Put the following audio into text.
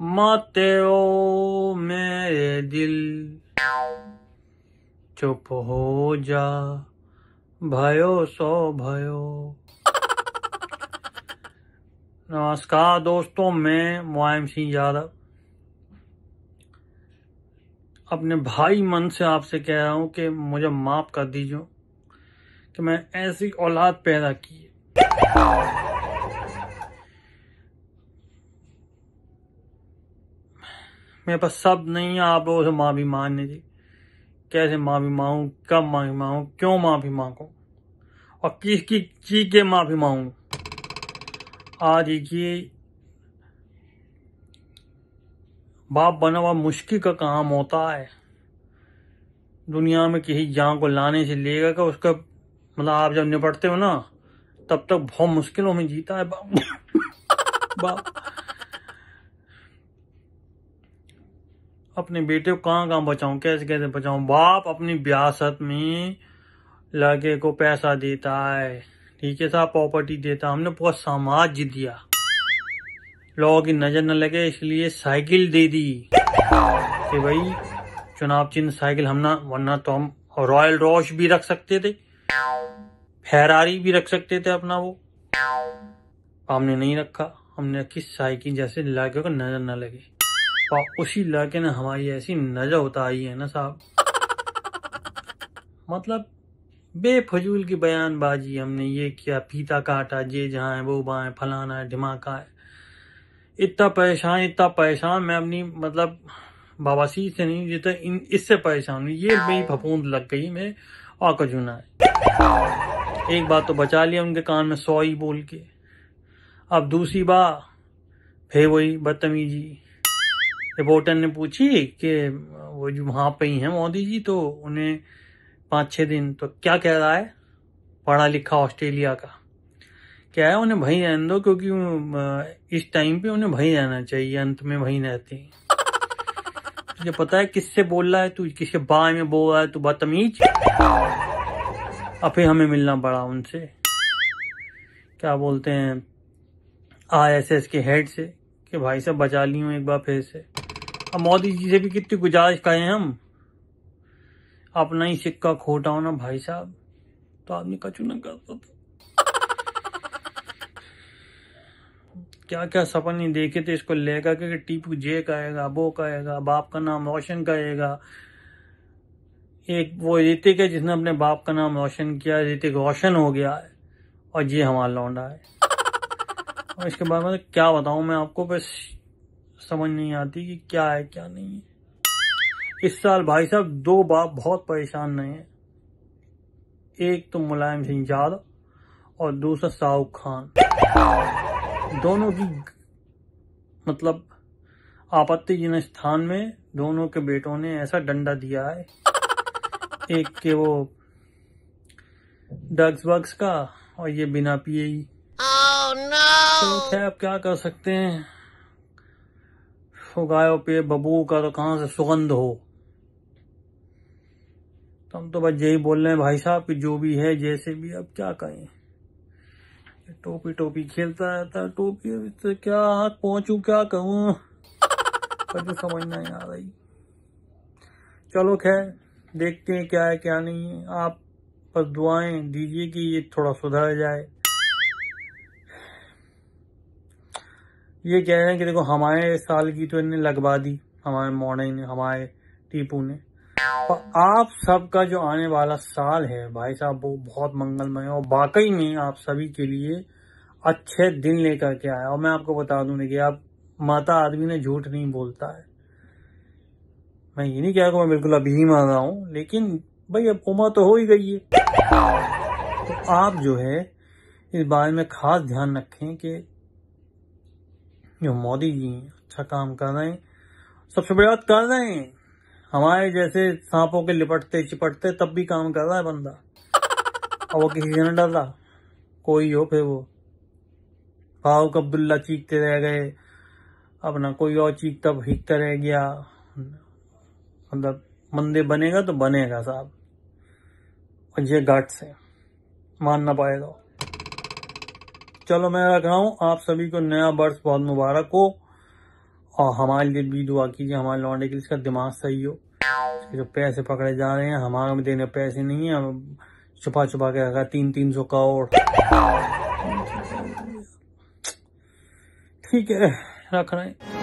मते ओ मेरे दिल चुप हो जा भयो सो भयो नमस्कार दोस्तों मैं मुआम सिंह यादव अपने भाई मन से आपसे कह रहा हूं कि मुझे माफ़ कर दीजिए कि मैं ऐसी औलाद पैदा की मेरे पास सब नहीं है आप लोगों से माफ़ी मांगने जी कैसे माफ़ी मांगू कब माफ़ी मांगू क्यों माफ़ी मांगो और किस की चीज के माफ़ी मांगू आज देखिए बाप बना हुआ मुश्किल का काम होता है दुनिया में किसी जान को लाने से लेगा कि उसका मतलब आप जब निपटते हो ना तब तक बहुत मुश्किलों में जीता है बाप बाप अपने बेटे को कहाँ कहाँ बचाऊं कैसे कैसे बचाऊँ बाप अपनी ब्यासत में लड़के को पैसा देता है ठीक है साहब प्रॉपर्टी देता हमने पूरा समाज दिया लोगों की नज़र न लगे इसलिए साइकिल दे दी कि भाई चुनाव चिन्ह साइकिल हम ना वरना तो हम रॉयल रोश भी रख सकते थे फेरारी भी रख सकते थे अपना वो हमने नहीं रखा हमने रखी साइकिल जैसे लड़के को नज़र न लगे उसी लड़के ने हमारी ऐसी नजर उतारी है ना साहब मतलब बेफजूल की बयानबाजी हमने ये किया पीता काटा जे जहाँ है वो बाएं फलाना है धमाका है इतना परेशान इतना परेशान मैं अपनी मतलब बाबासी से नहीं जितना इन इससे परेशान हूँ ये मेरी फपूंद लग गई मैं और कजुना है एक बात तो बचा लिया उनके कान में सॉरी बोल के अब दूसरी बार फिर वही बदतमीजी रिपोर्टर ने पूछी कि वो जो वहाँ पे ही हैं मोदी जी तो उन्हें पाँच छः दिन तो क्या कह रहा है पढ़ा लिखा ऑस्ट्रेलिया का क्या है उन्हें वहीं रहने दो क्योंकि इस टाइम पे उन्हें वहीं रहना चाहिए अंत में वहीं रहते हैं तुझे पता है किससे बोल रहा है तू किसके बाय में बोल रहा है तू बदतमीज अब हमें मिलना पड़ा उनसे क्या बोलते हैं आरएसएस के हेड से कि भाई साहब बचा ली हूँ एक बार फिर से अब मोदी जी से भी कितनी गुजारिश करें हम अपना ही सिक्का खोटा हो ना भाई साहब तो आदमी कचू ना करता तो। था क्या क्या सपन नहीं देखे थे इसको लेकर के टीपू जे कहेगा वो कहेगा बाप का नाम रोशन कहेगा एक वो ऋतिक है जिसने अपने बाप का नाम रोशन किया ऋतिक रोशन हो गया है और ये हमारा लौंडा है और इसके बाद में क्या बताऊं मैं आपको बस समझ नहीं आती कि क्या है क्या नहीं है इस साल भाई साहब दो बाप बहुत परेशान रहे हैं एक तो मुलायम सिंह यादव और दूसरा शाहरुख खान दोनों की मतलब आपत्तिजनक स्थान में दोनों के बेटों ने ऐसा डंडा दिया है एक के वो ड्रग्स वग्स का और ये बिना पिए ही oh, no! तो क्या कर सकते हैं हो गायो पे बबू का तो कहां से सुगंध हो तुम तो हम तो बस यही बोल रहे हैं भाई साहब कि जो भी है जैसे भी अब क्या कहें टोपी टोपी खेलता रहता है टोपी तो क्या हाथ पहुंचू क्या कहूं कभी समझ नहीं आ रही चलो खैर देखते हैं क्या है क्या नहीं है आप बस दुआएं दीजिए कि ये थोड़ा सुधर जाए ये कह रहे हैं कि देखो हमारे साल की तो इन्हें लगवा दी हमारे मोड़े ने हमारे टीपू ने और आप सबका जो आने वाला साल है भाई साहब वो बहुत मंगलमय है और वाकई में आप सभी के लिए अच्छे दिन लेकर के आया और मैं आपको बता दूं कि आप माता आदमी ने झूठ नहीं बोलता है मैं ये नहीं कह रहा मैं बिल्कुल अभी ही मान रहा हूँ लेकिन भाई अब उम्र तो हो ही गई है तो आप जो है इस बारे में खास ध्यान रखें कि जो मोदी जी अच्छा काम कर रहे हैं सबसे बड़ी बात कर रहे हैं हमारे जैसे सांपों के लिपटते चिपटते तब भी काम कर रहा है बंदा और वो किसी से न डर रहा कोई हो फिर वो फारूक अब्दुल्ला चीखते रह गए अपना कोई और चीखता फीकता रह गया मतलब मंदिर बनेगा तो बनेगा साहब और ये घाट से मान ना पाएगा तो। चलो मैं रख रहा हूँ आप सभी को नया वर्ष बहुत मुबारक हो और हमारे लिए भी दुआ कीजिए हमारे लौंडे के लिए इसका दिमाग सही हो इसके जो पैसे पकड़े जा रहे हैं हमारे में देने पैसे नहीं है छुपा छुपा के रखा तीन तीन सौ करोड़ ठीक है रख रहे हैं